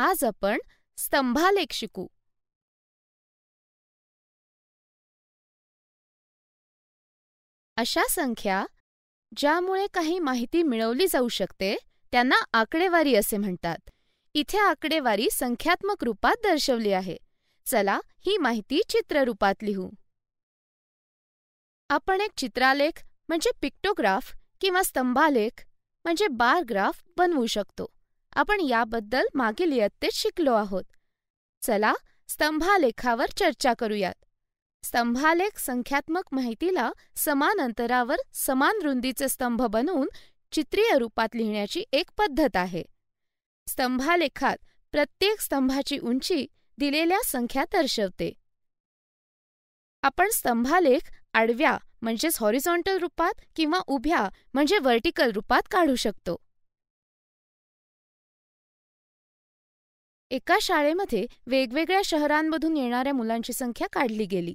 आज आपण स्तंभालेख शिकू अशा संख्या ज्यामुळे काही माहिती मिळवली जाऊ शकते त्यांना आकडेवारी असे म्हणतात इथे आकडेवारी संख्यात्मक रूपात दर्शवली आहे चला ही माहिती चित्ररूपात लिहू आपण एक चित्रालेख म्हणजे पिक्टोग्राफ किंवा स्तंभालेख म्हणजे बार ग्राफ बनवू शकतो आपण याबद्दल मागील इयत्तेत शिकलो आहोत चला स्तंभालेखावर चर्चा करूयात स्तंभालेख संख्यात्मक माहितीला समान अंतरावर समान रुंदीचे स्तंभ बनवून चित्रीय रूपात लिहिण्याची एक पद्धत आहे स्तंभालेखात प्रत्येक स्तंभाची उंची दिलेल्या संख्या दर्शवते आपण स्तंभालेख आडव्या म्हणजेच हॉरिझॉन्टल रूपात किंवा उभ्या म्हणजे व्हर्टिकल रूपात काढू शकतो एका शाळेमध्ये वेगवेगळ्या शहरांमधून येणाऱ्या मुलांची संख्या काढली गेली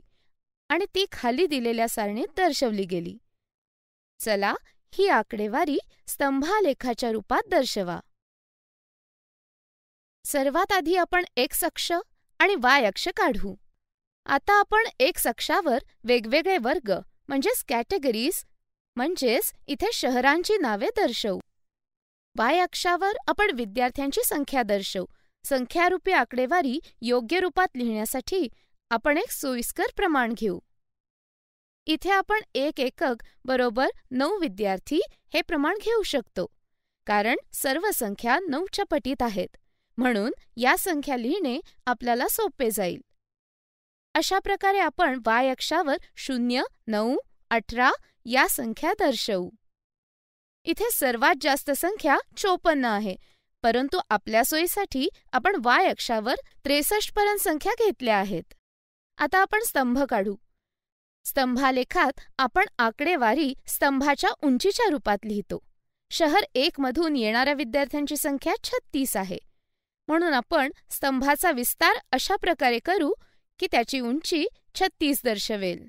आणि ती खाली दिलेल्या सारणीत दर्शवली गेली चला ही आकडेवारी स्तंभालेखाच्या रूपात दर्शवा सर्वात आधी आपण एक्स अक्ष आणि वाय अक्ष काढू आता आपण एक्स अक्षावर वेगवेगळे वर्ग म्हणजेच कॅटेगरीज म्हणजेच इथे शहरांची नावे दर्शवू वाय अक्षावर आपण विद्यार्थ्यांची संख्या दर्शवू संख्यारूपी आकडेवारी योग्य रूपात लिहिण्यासाठी आपण एक सोयीस्कर प्रमाण घेऊ इथे आपण एक एकक बरोबर नऊ विद्यार्थी हे प्रमाण घेऊ शकतो कारण सर्व संख्या नऊच्या पटीत आहेत म्हणून या संख्या लिहिणे आपल्याला सोपे जाईल अशा प्रकारे आपण वाय अक्षावर शून्य नऊ अठरा या संख्या दर्शवू इथे सर्वात जास्त संख्या चोपन्न आहे परंतु आपल्या सोयीसाठी आपण वाय अक्षावर त्रेसष्ट पर्यंत संख्या घेतल्या आहेत आता आपण स्तंभ काढू स्तंभालेखात आपण आकडेवारी स्तंभाच्या उंचीच्या रूपात लिहितो शहर एक मधून येणाऱ्या विद्यार्थ्यांची संख्या छत्तीस आहे म्हणून आपण स्तंभाचा विस्तार अशा प्रकारे करू की त्याची उंची छत्तीस दर्शवेल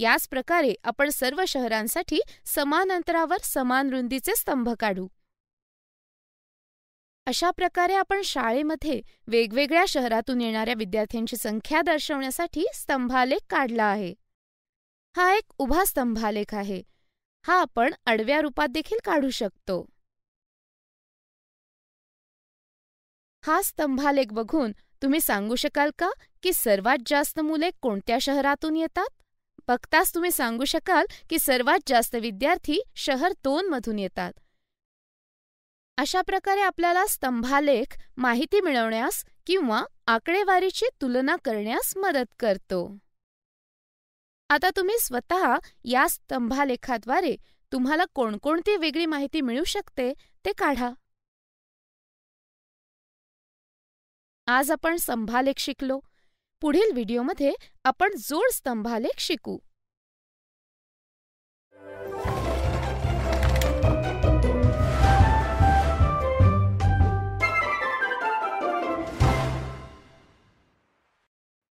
याच प्रकारे आपण सर्व शहरांसाठी समान अंतरावर समान रुंदीचे स्तंभ काढू अशा प्रकारे आपण शाळेमध्ये वेगवेगळ्या शहरातून येणाऱ्या विद्यार्थ्यांची संख्या दर्शवण्यासाठी स्तंभालेख काढला आहे हा एक उभा स्तंभालेख आहे हा आपण आडव्या रूपात देखील काढू शकतो हा स्तंभालेख बघून तुम्ही सांगू शकाल का की सर्वात जास्त मुले कोणत्या शहरातून येतात बघताच तुम्ही सांगू शकाल की सर्वात जास्त विद्यार्थी शहर दोन मधून येतात अशा प्रकारे आपल्याला स्तंभालेख माहिती मिळवण्यास किंवा आकडेवारीची तुलना करण्यास मदत करतो आता तुम्ही स्वतः या स्तंभालेखाद्वारे तुम्हाला कोणकोणती वेगळी माहिती मिळू शकते ते काढा आज आपण स्तंभालेख शिकलो पुढील व्हिडिओमध्ये आपण जोड स्तंभालेख शिकू